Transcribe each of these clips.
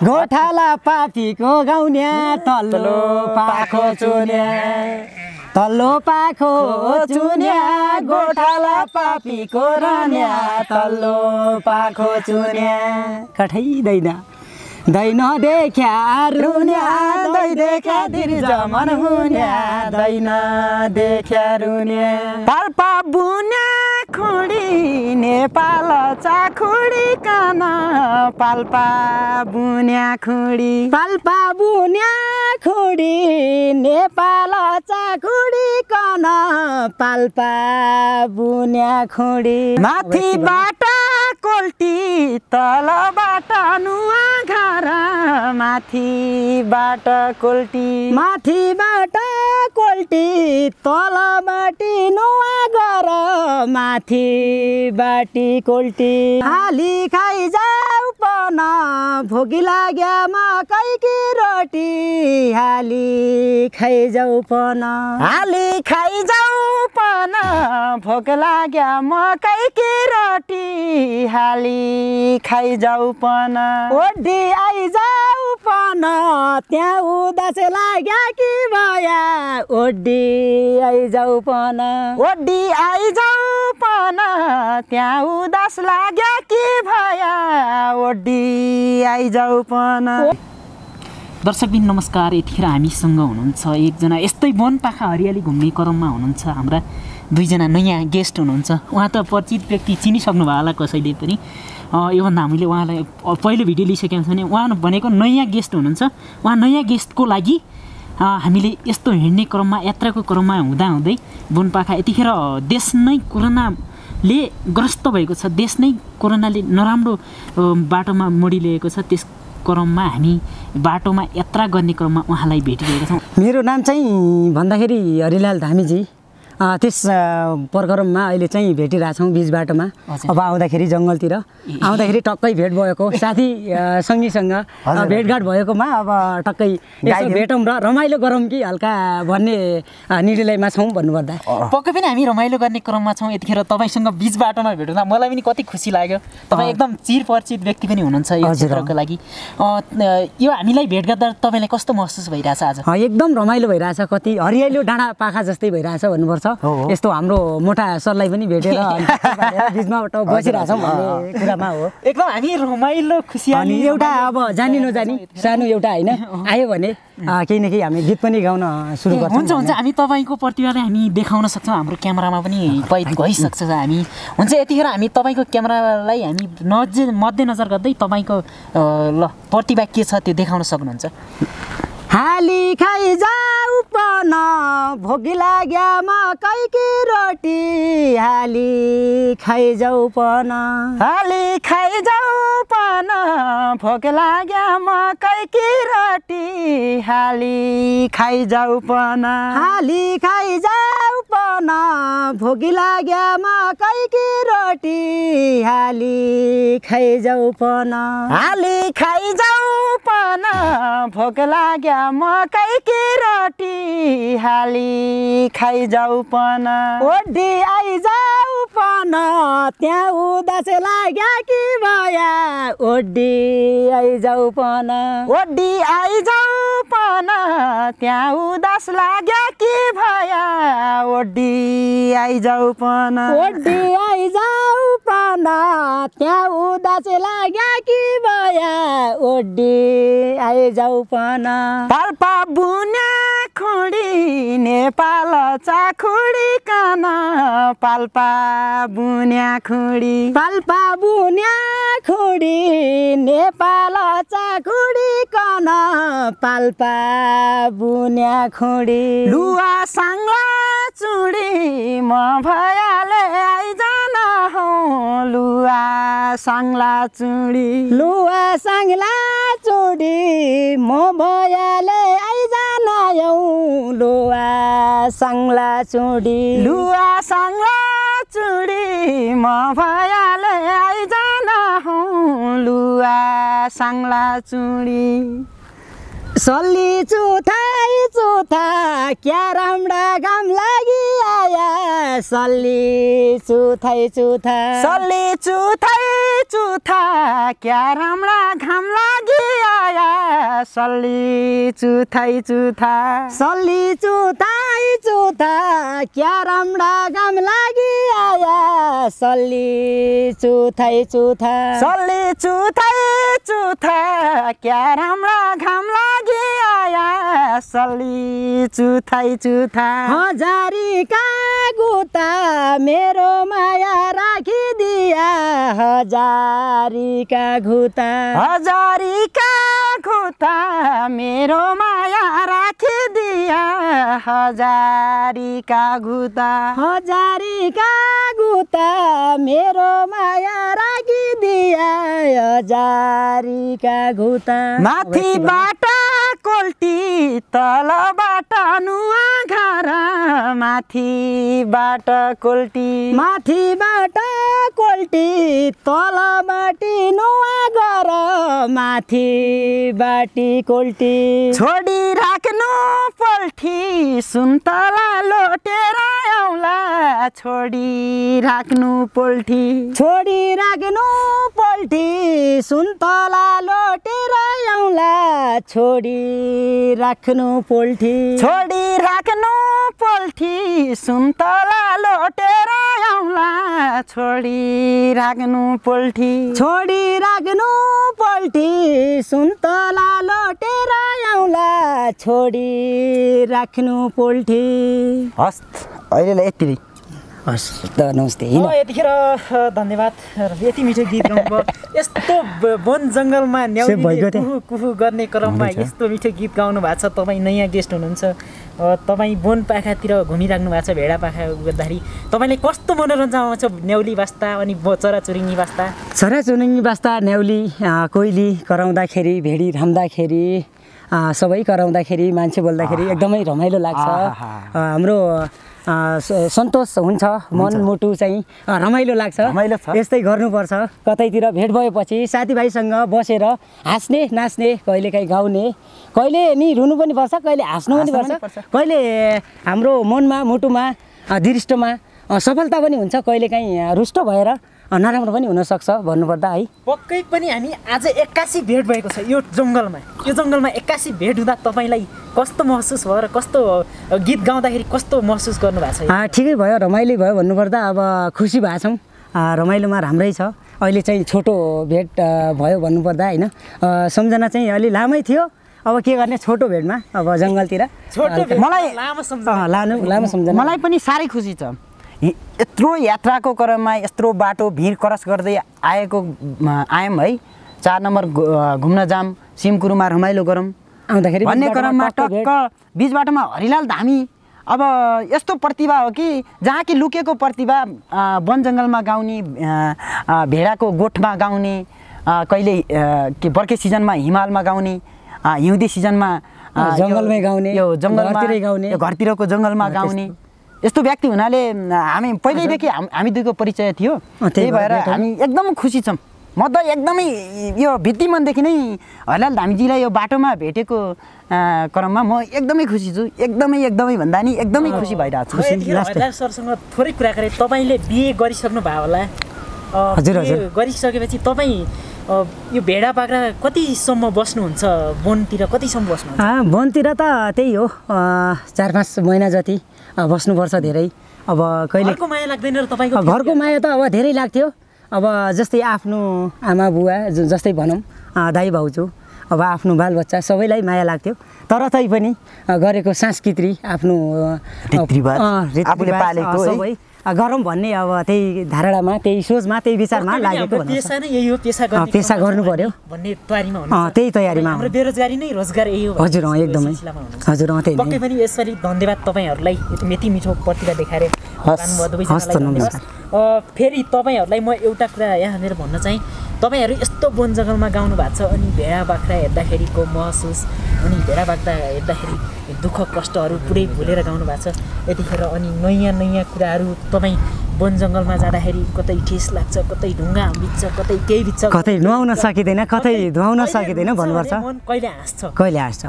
गोठाला पापीको गाउन्या तल्लो पाखो चुन्या तल्लो पाखो चुन्या गोठाला पापीको रन्या तल्लो पाखो चुन्या कठैदैन दैन देख्या रुन्या दै देख्या मन हुन्या दैन देख्या रुन्या पाल्पा बुन्या नेपाल चाखुडी कान पाल्पा बुन्या खुडी पाल्पा बुन्या खुडी नेपाल चाखुडी कान पाल्पा बुन्या खुडी माथिबाट कोल्टी तलबाट नुवा घर माथिबाट कोल्टी माथिबाट पल्टी तल बाटी नुवा गर माथि बाटी कोल्टी हाली खाइ जाऊ पन भोगी लाग्या मकै कि रोटी हाली खाइ जाऊ पन हाली खाइ जाऊ पाना भोक लाग्या मकै कि रोटी हाली खाइ जाउ पाना ओडी आइ जाउ पाना त्यहाँ उदास लाग्या कि भया ओडी आइ जाउ पाना ओडी आइ जाउ पाना त्यहाँ उदास लाग्या कि भया ओडी आइ जाउ पाना दर्शकबिन नमस्कार यतिखेर हामीसँग हुनुहुन्छ एकजना यस्तै वनपाखा हरियाली घुम्ने क्रममा हुनुहुन्छ हाम्रा दुईजना नयाँ गेस्ट हुनुहुन्छ उहाँ त परिचित व्यक्ति चिनिसक्नुभयो होला कसैले पनि योभन्दा हामीले उहाँलाई पहिलो भिडियो लिइसकेका छौँ भने उहाँ भनेको नयाँ गेस्ट हुनुहुन्छ उहाँ नयाँ गेस्टको लागि हामीले यस्तो हिँड्ने क्रममा यात्राको क्रममा हुँदाहुँदै वनपाखा यतिखेर देश नै कोरोना ले ग्रस्त भएको छ देश नै कोरोनाले नराम्रो बाटोमा मोडिलिएको छ त्यस क्रममा हामी बाटोमा यात्रा गर्ने क्रममा उहाँलाई भेटिरहेका छौँ मेरो नाम चाहिँ भन्दाखेरि हरिलाल धामीजी त्यस प्रक्रममा अहिले चाहिँ भेटिरहेछौँ बिच बाटोमा अब आउँदाखेरि जङ्गलतिर आउँदाखेरि टक्कै भेट भएको साथी सँगीसँग भेटघाट भएकोमा अब टक्कै भेटौँ र रमाइलो गरौँ कि हल्का भन्ने निर्णयमा छौँ भन्नुपर्दा पक्कै पनि हामी रमाइलो गर्ने क्रममा छौँ यतिखेर तपाईँसँग बिच बाटोमा भेट्दा मलाई पनि कति खुसी लाग्यो तपाईँ एकदम चिर परिचित व्यक्ति पनि हुनुहुन्छ यो क्षेत्रको लागि यो हामीलाई भेट गर्दा तपाईँलाई कस्तो महसुस भइरहेछ आज एकदम रमाइलो भइरहेछ कति हरियाली डाँडा पाखा जस्तै भइरहेछ भन्नुपर्छ यस्तो हाम्रो मोटा सरलाई पनि भेटेर बिचमा भन्ने कुरामा हो एकदम हामी रमाइलो खुसी एउटा अब जानी नजानी सानो एउटा होइन आयो भने केही न केही हामी गीत पनि गाउन सुरु गर्छौँ हुन्छ हुन्छ हामी तपाईँको प्रतिभालाई हामी देखाउन सक्छौँ हाम्रो क्यामरामा पनि कैद गइसक्छ हामी हुन्छ यतिखेर हामी तपाईँको क्यामरालाई हामी नजे मध्यनजर गर्दै तपाईँको ल प्रतिभा के छ त्यो देखाउन सक्नुहुन्छ हाली खाइ जाऊ पन ग्या लाग्या मकै कि रोटी हाली खाइ जाऊ पन हाली खाइ जाऊ न भोक लाग्या मकै कि रोटी हाली खाइजाउ पन हाली खाइजाउ पन भोक लाग्या मकै रोटी हाली खाइजाउ पन हाली खाइजाउ पन भोक लाग्या मकै कि रोटी हाली खाइजाउ पन ओडी आइजाउ पन त्यहाँ उदास लाग्यो कि भया ओडी जाऊ पन ओडी जाऊ पन त्यहाँ उदास लाग्यो कि भया ओडी जाऊ पन ओडी जाऊ पन त्यहाँ उदास लाग्यो कि भया ओडी जाऊ पन पाल्पा बुन्या चाखुडी नेपाल चाखुडी कान पाल्पा बुन्या खुडी पाल्पा बुन्या खुडी नेपाल चाखुडी कान पाल्पा बुन्या खुडी लुवा साङ्ला चुडी म भयाले आइज हौ लुवा साङ्ला चुडी लुवा साङ्ला चुडी म भयाले आइजान यौ लुवा साङ्ला चुडी लुवा साङ्ला चुडी म भयाले आइजान हौ लुवा साङ्ला चुडी सल्ली चुथा चुथा क्या राम्रा घाम लागि आया सल्ली चुथाइ चुथा सल्ली चुथाइ चुथा क्या राम्रा घाम लागि आया सल्ली चुथाइ चुथा सल्ली चुथाइ चुथा क्या राम्रा घाम लागि आया सल्ली चुथाइ चुथा सल्ली चुथाइ चुथा क्या राम्रा घाम लागि असली चुथाइ चुथा हजारीका गुता मेरो माया राखिदिया हजारीका घुता हजारीका खुता मेरो माया राखिदिया हजारीका घुता हजारीका गुता मेरो माया राखिदिया हजारीका घुता माथिबाट गोल्टी तलबाट नुवा घर माथिबाट कोल्टी माथिबाट कोल्टी तलबाटी नुवा घर बाटी कोल्टी छोडी राख्नु पोल्ठी सुन्तला लोटेर आउला छोडी राख्नु पोल्ठी छोडी राख्नु पोल्ठी सुन्तला लोटेर आउला छोडी राख्नु पोल्ठी छोडी राख्नु पोल्ठी सुन्तला लोटेर आउला छोडी राख्नु पोल्ठी छोडी राख्नु पोल्ठी सुन्तला लोटेर आउला छोडी राख्नु पोल्ठी हस् अहिले यति हस् त नमस्ते यतिखेर धन्यवाद यति मिठो गीत गाउनुभयो यस्तो वन जङ्गलमा न्याउ कुहु गर्ने क्रममा यस्तो मिठो गीत गाउनु भएको छ तपाईँ नयाँ गेस्ट हुनुहुन्छ तपाईँ वन पाखातिर घुमिराख्नु भएको छ भेडा पाखा गर्दाखेरि तपाईँले कस्तो मनोरञ्जन आउँछ न्याउली बास्ता अनि चराचुरुङ्गी बास्ता चराचुरुङ्गी बास्ता न्याउली कोइली कराउँदाखेरि भेडी राम्दाखेरि सबै कराउँदाखेरि मान्छे बोल्दाखेरि एकदमै रमाइलो लाग्छ हाम्रो सन्तोष हुन्छ मन मुटु चाहिँ रमाइलो लाग्छ यस्तै गर्नुपर्छ कतैतिर भेट भएपछि साथीभाइसँग बसेर हाँस्ने नाच्ने कहिलेकाहीँ गाउने कहिले नि रुनु पनि पर्छ कहिले हाँस्नु पनि पर्छ कहिले हाम्रो मनमा मुटुमा दृष्टमा सफलता पनि हुन्छ कहिलेकाहीँ रुष्ट भएर नराम्रो पनि हुनसक्छ भन्नुपर्दा है पक्कै पनि हामी आज एक्कासी भेट भएको छ यो जङ्गलमा यो जङ्गलमा एक्कासी भेट हुँदा तपाईँलाई कस्तो महसुस भयो र कस्तो गीत गाउँदाखेरि कस्तो महसुस गर्नुभएको छ ठिकै भयो रमाइलो भयो भन्नुपर्दा अब खुसी भएको छौँ रमाइलोमा राम्रै छ अहिले चाहिँ छोटो भेट भयो भन्नुपर्दा होइन सम्झना चाहिँ अलि लामै थियो अब के गर्ने छोटो भेटमा अब जङ्गलतिर मलाई लामो लानु लामो सम्झ मलाई पनि साह्रै खुसी छ यत्रो यात्राको क्रममा यत्रो बाटो भिड क्रस गर्दै आएको आयौँ है चार नम्बर घुम्न जाम सिमकुरुमा रमाइलो गरौँ आउँदाखेरि भन्ने क्रममा टक्क बिच बाटोमा हरिलाल धामी अब यस्तो प्रतिभा हो कि जहाँ कि लुकेको प्रतिभा वन जङ्गलमा गाउने भेडाको गोठमा गाउने कहिले के बर्खे सिजनमा हिमालमा गाउने हिउँदी सिजनमा जङ्गलमै गाउने यो जङ्गलमा गाउने घरतिरको जङ्गलमा गाउने यस्तो व्यक्ति हुनाले हामी पहिल्यैदेखि हामी दुईको परिचय थियो त्यही भएर हामी एकदम खुसी छौँ म त एकदमै यो भित्ती मनदेखि नै हरिलाल धामीजीलाई यो बाटोमा भेटेको क्रममा म एकदमै खुसी छु एकदमै एकदमै भन्दा नि एकदमै खुसी भइरहेको छु सरसँग थोरै कुरा गरेँ तपाईँले बिए गरिसक्नु भयो होला हजुर हजुर गरिसकेपछि तपाईँ यो भेडा बाख्रा कतिसम्म बस्नुहुन्छ वनतिर कतिसम्म बस्नु वनतिर त त्यही हो चार पाँच महिना जति बस्नुपर्छ धेरै अब कहिले माया लाग्दैन घरको माया त अब धेरै लाग्थ्यो अब जस्तै आफ्नो आमा बुवा जस्तै भनौँ दाई भाउजू अब आफ्नो बालबच्चा सबैलाई माया लाग्थ्यो तर तैपनि गरेको संस्कृति आफ्नो सबै गरौँ भन्ने अब त्यही धारणामा त्यही सोचमा त्यही विचारमा लागेको पेसा नै यही हो पेसा पेसा गर्नु पर्यो भन्ने तयारीमा त्यही तयारीमा हाम्रो बेरोजगारी नै रोजगार यही हो हजुर अँ एकदमै हजुर अँ त्यही पक्कै पनि यसरी धन्यवाद तपाईँहरूलाई यति मिठो प्रतिभा देखाएर हस् फेरि तपाईँहरूलाई म एउटा कुरा यहाँनिर भन्न चाहिँ तपाईँहरू यस्तो वन जङ्गलमा गाउनु भएको छ अनि भेडा बाख्रा हेर्दाखेरिको महसुस अनि भेडा बाख्रा हेर्दाखेरि दुःख कष्टहरू पुरै भुलेर गाउनु भएको छ यतिखेर अनि नयाँ नयाँ कुराहरू तपाईँ वन जङ्गलमा जाँदाखेरि कतै ठेस लाग्छ कतै ढुङ्गा बिच्छ कतै केही बिच्छ कतै नुहाउन सकिँदैन कतै धुवाउन सकिँदैन भन्नुपर्छ कहिले हाँस्छ कहिले हाँस्छ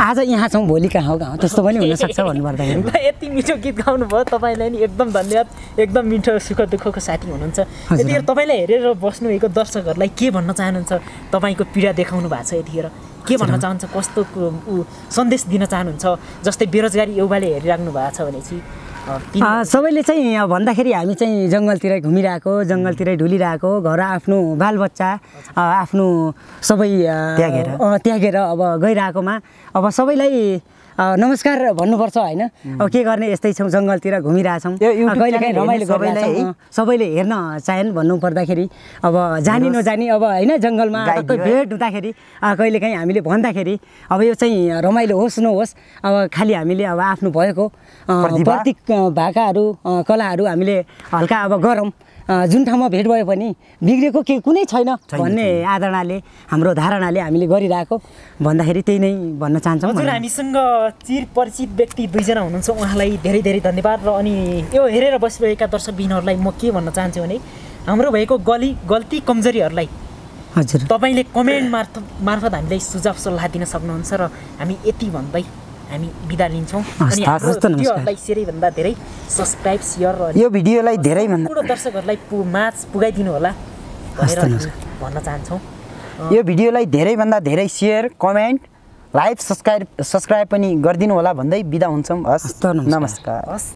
आज यहाँ छौँ भोलि कहाँ हो कहाँ त्यस्तो पनि हुनसक्छ भन्नुपर्दाखेरि यति मिठो गीत गाउनु भयो तपाईँलाई नि एकदम धन्यवाद एकदम मिठो सुख दुःखको साथी हुनुहुन्छ यतिखेर तपाईँलाई हेरेर बस्नुभएको दर्शकहरूलाई के भन्न चाहनुहुन्छ तपाईँको पीडा देखाउनु भएको छ यतिखेर के भन्न चाहन्छ कस्तो ऊ सन्देश दिन चाहनुहुन्छ जस्तै बेरोजगारी युवाले हेरिराख्नु भएको छ भने चाहिँ सबैले चाहिँ भन्दाखेरि हामी चाहिँ जङ्गलतिरै घुमिरहेको जङ्गलतिरै ढुलिरहेको घर आफ्नो बालबच्चा आफ्नो सबै त्यागेर त्यागेर अब गइरहेकोमा अब सबैलाई नमस्कार भन्नुपर्छ होइन अब के गर्ने यस्तै छौँ जङ्गलतिर घुमिरहेछौँ कहिले काहीँ रमाइलो सबैलाई सबैले हेर्न चाहेन भन्नु पर्दाखेरि अब जानी नजानी अब होइन जङ्गलमा भेट हुँदाखेरि कहिले काहीँ हामीले भन्दाखेरि अब यो चाहिँ रमाइलो होस् नहोस् अब खालि हामीले अब आफ्नो भएको प्रतीक भाकाहरू कलाहरू हामीले हल्का अब गरौँ जुन ठाउँमा भेट भयो पनि बिग्रेको के कुनै छैन भन्ने आधारणाले हाम्रो धारणाले हामीले गरिरहेको भन्दाखेरि त्यही नै भन्न चाहन्छौँ हामीसँग चिर परिचित व्यक्ति दुईजना हुनुहुन्छ उहाँलाई धेरै धेरै धन्यवाद र अनि यो हेरेर बसिरहेका दर्शकबिनहरूलाई म के भन्न चाहन्छु भने हाम्रो भएको गली गल्ती कमजोरीहरूलाई हजुर तपाईँले कमेन्ट मार्फत मार्फत हामीलाई सुझाव सल्लाह दिन सक्नुहुन्छ र हामी यति भन्दै हामी बिदा लिन्छौँ अनि धेरै सब्सक्राइब सेयर यो भिडियोलाई धेरै दर्शकहरूलाई पु माझ पुगाइदिनु होला भनेर भन्न चाहन्छौँ यो भिडियोलाई धेरैभन्दा धेरै share comment like subscribe subscribe पनि गरिदिनु होला भन्दै बिदा हुन्छौँ हस् नमस्कार हस्